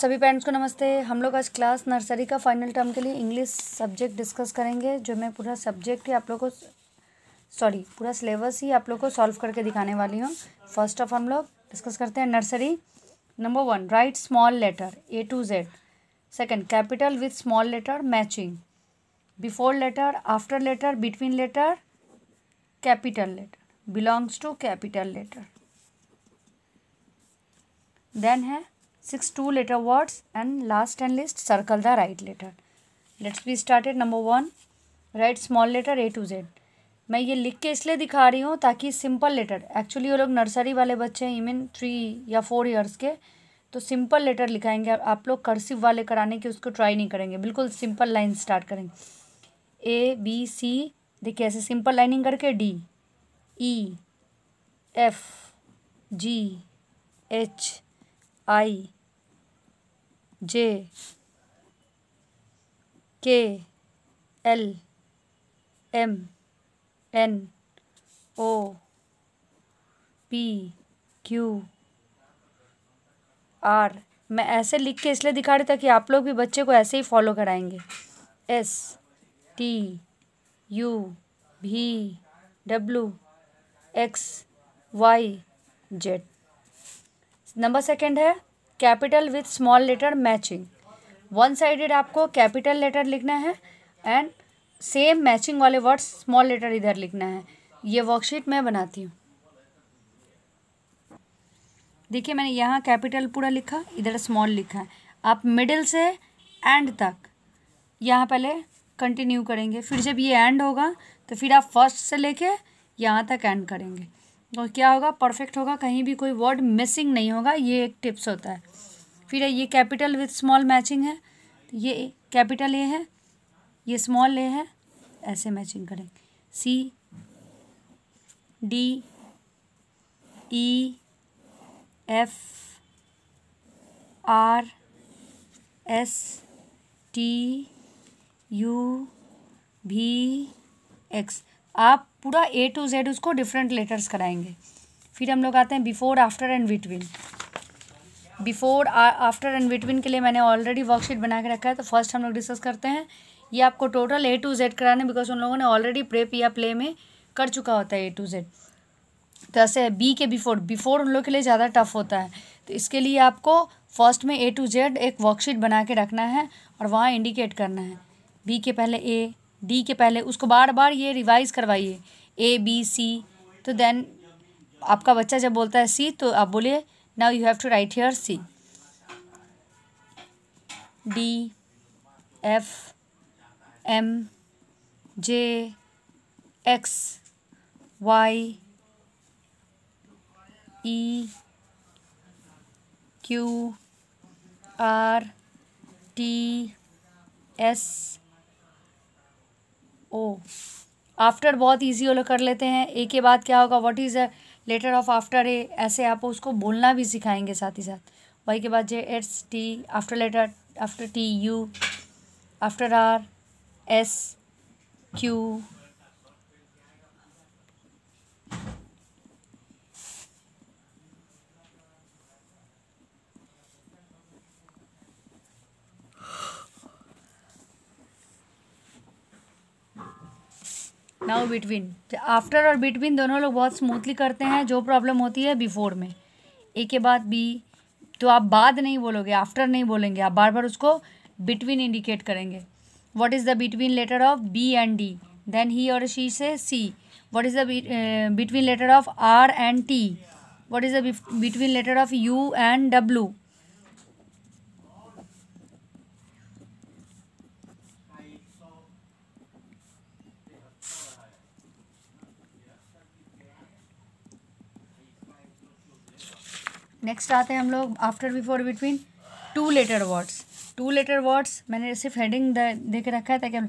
सभी पेरेंट्स को नमस्ते हम लोग आज क्लास नर्सरी का फाइनल टर्म के लिए इंग्लिश सब्जेक्ट डिस्कस करेंगे जो मैं पूरा सब्जेक्ट ही आप लोग को सॉरी पूरा सिलेबस ही आप लोग को सॉल्व करके दिखाने वाली हूँ फर्स्ट ऑफ हम लोग डिस्कस करते हैं nursery number one write small letter A to Z second capital with small letter matching before letter after letter between letter capital letter belongs to capital letter then है six two letter words and last and list circle the right letter let's be started number one write small letter A to Z मैं ये लिख के इसलिए दिखा रही हूँ ताकि सिंपल लेटर एक्चुअली वो लोग नर्सरी वाले बच्चे हैं इवन थ्री या फोर ईयर्स के तो सिंपल लेटर लिखाएंगे आप लोग कर्सिव वाले कराने के उसको ट्राई नहीं करेंगे बिल्कुल सिंपल लाइन स्टार्ट करेंगे ए बी सी देखिए ऐसे सिंपल लाइनिंग करके D E F G H I J K L M N O P Q R मैं ऐसे लिख के इसलिए दिखा रही कि आप लोग भी बच्चे को ऐसे ही फॉलो कराएंगे S T U V W X Y Z number second है capital with small letter matching one sided आपको कैपिटल लेटर लिखना है एंड सेम मैचिंग वाले वर्ड्स स्मॉल लेटर इधर लिखना है ये वर्कशीट मैं बनाती हूँ देखिए मैंने यहाँ कैपिटल पूरा लिखा इधर स्मॉल लिखा है आप मिडिल से एंड तक यहाँ पहले कंटिन्यू करेंगे फिर जब ये एंड होगा तो फिर आप फर्स्ट से लेके यहाँ तक एंड करेंगे और क्या होगा परफेक्ट होगा कहीं भी कोई वर्ड मिसिंग नहीं होगा ये एक टिप्स होता है फिर ये कैपिटल विथ स्मॉल मैचिंग है ये कैपिटल ए है ये स्मॉल ए है ऐसे मैचिंग करें C D E F R S T U V X आप पूरा ए टू जेड उसको डिफरेंट लेटर्स कराएंगे फिर हम लोग आते हैं before after and between before after and between के लिए मैंने ऑलरेडी वर्कशीट बना के रखा है तो फर्स्ट हम लोग डिस्कस करते हैं ये आपको टोटल ए टू जेड कराना है बिकॉज उन लोगों ने ऑलरेडी प्रेप या प्ले में कर चुका होता है ए टू जेड तो ऐसे बी के बिफोर बिफोर उन लोग के लिए ज़्यादा टफ होता है तो इसके लिए आपको फर्स्ट में ए टू जेड एक वर्कशीट बना के रखना है और वहाँ इंडिकेट करना है बी के पहले ए डी के पहले उसको बार बार ये रिवाइज करवाइए ए बी सी तो देन आपका बच्चा जब बोलता है सी तो आप बोलिए now you have to write here C D F M J X Y E Q R T S O after बहुत ईजी वो कर लेते हैं ए के बाद क्या होगा what is a letter of after A ऐसे आप उसको बोलना भी सिखाएंगे साथ ही साथ वाई के बाद जे एट्स T after letter after T U after R S Q now between after और बिटवीन दोनों लोग बहुत स्मूथली करते हैं जो प्रॉब्लम होती है बिफोर में ए के बाद बी तो आप बाद नहीं बोलोगे आफ्टर नहीं बोलेंगे आप बार बार उसको बिटवीन इंडिकेट करेंगे what is the between letter of B and D then he और she say C what is the between letter of R and T what is the between letter of U and W next आते हैं हम लोग after before between two letter words two letter words मैंने सिर्फ heading दे के रखा है ताकि हम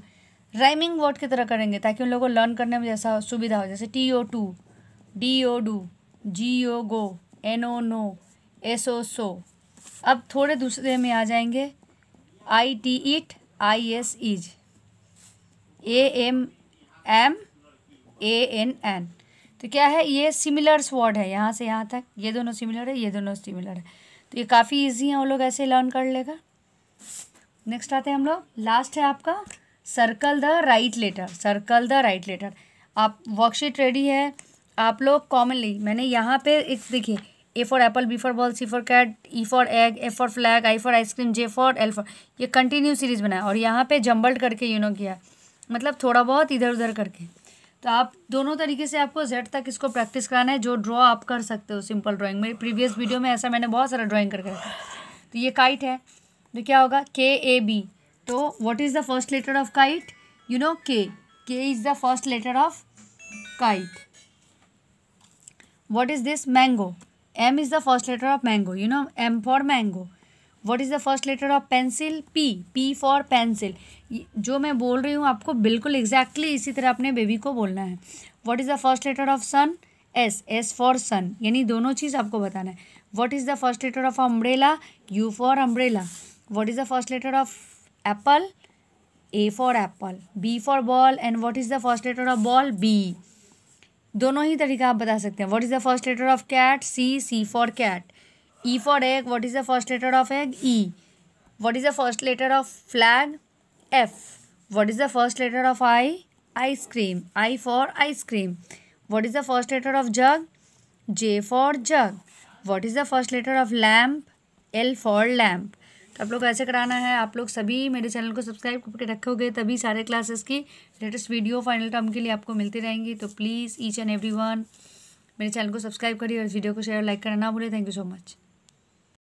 राइमिंग वर्ड की तरह करेंगे ताकि उन लोगों को लर्न करने में जैसा सुविधा हो जैसे T O to D O do G O go N O no S O so अब थोड़े दूसरे में आ जाएंगे I T it I S is A M am A N an तो क्या है ये सिमिलर्स वर्ड है यहाँ से यहाँ तक ये दोनों सिमिलर है ये दोनों सिमिलर है तो ये काफ़ी ईजी है वो लोग ऐसे लर्न कर लेगा नेक्स्ट आते हैं हम लोग लास्ट है आपका circle the right letter circle the right letter आप वर्कशीट रेडी है आप लोग कॉमनली मैंने यहाँ पे एक देखिए A for apple B for ball C for cat E for egg A for flag I for ice cream J for L for ये कंटिन्यू सीरीज़ बनाया और यहाँ पे जम्बल्ड करके यू नो किया मतलब थोड़ा बहुत इधर उधर करके तो आप दोनों तरीके से आपको जेड तक इसको प्रैक्टिस कराना है जो ड्रॉ आप कर सकते हो सिंपल ड्राइंग मेरी प्रीवियस वीडियो में ऐसा मैंने बहुत सारा ड्राइंग करके रखा तो ये काइट है तो क्या होगा के ए बी तो what is the first letter of kite you know K K is the first letter of kite what is this mango M is the first letter of mango you know M for mango what is the first letter of pencil P P for pencil जो मैं बोल रही हूँ आपको बिल्कुल exactly exactly इसी तरह अपने बेबी को बोलना है what is the first letter of sun S S for sun यानी दोनों चीज़ आपको बताना है what is the first letter of umbrella U for umbrella what is the first letter of apple A for apple B for ball and what is the first letter of ball B दोनों ही तरीका आप बता सकते हैं what is the first letter of cat C C for cat E for egg. What is the first letter of egg? E. What is the first letter of flag? F. What is the first letter of I? Ice cream. I for ice cream. What is the first letter of jug? J for jug. What is the first letter of lamp? L for lamp. तो आप लोग ऐसे कराना है आप लोग सभी मेरे चैनल को सब्सक्राइब करके रखोगे तभी सारे क्लासेस की लेटेस्ट वीडियो फाइनल टर्म के लिए आपको मिलती रहेंगी तो please each and every one मेरे चैनल को सब्सक्राइब करिए और वीडियो को शेयर लाइक करना ना भूलें थैंक यू सो मच